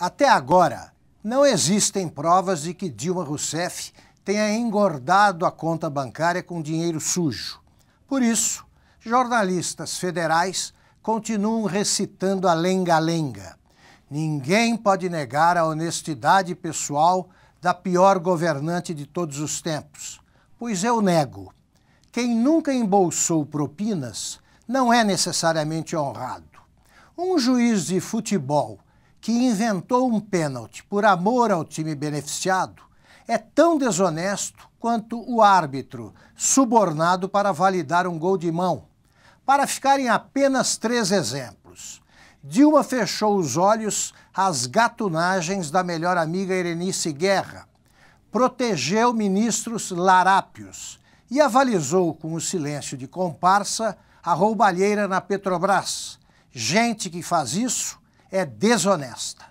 Até agora, não existem provas de que Dilma Rousseff tenha engordado a conta bancária com dinheiro sujo. Por isso, jornalistas federais continuam recitando a lenga-lenga. Ninguém pode negar a honestidade pessoal da pior governante de todos os tempos. Pois eu nego. Quem nunca embolsou propinas não é necessariamente honrado. Um juiz de futebol que inventou um pênalti por amor ao time beneficiado é tão desonesto quanto o árbitro, subornado para validar um gol de mão. Para ficarem apenas três exemplos. Dilma fechou os olhos às gatunagens da melhor amiga Erenice Guerra, protegeu ministros larápios e avalizou com o silêncio de comparsa a roubalheira na Petrobras. Gente que faz isso é desonesta.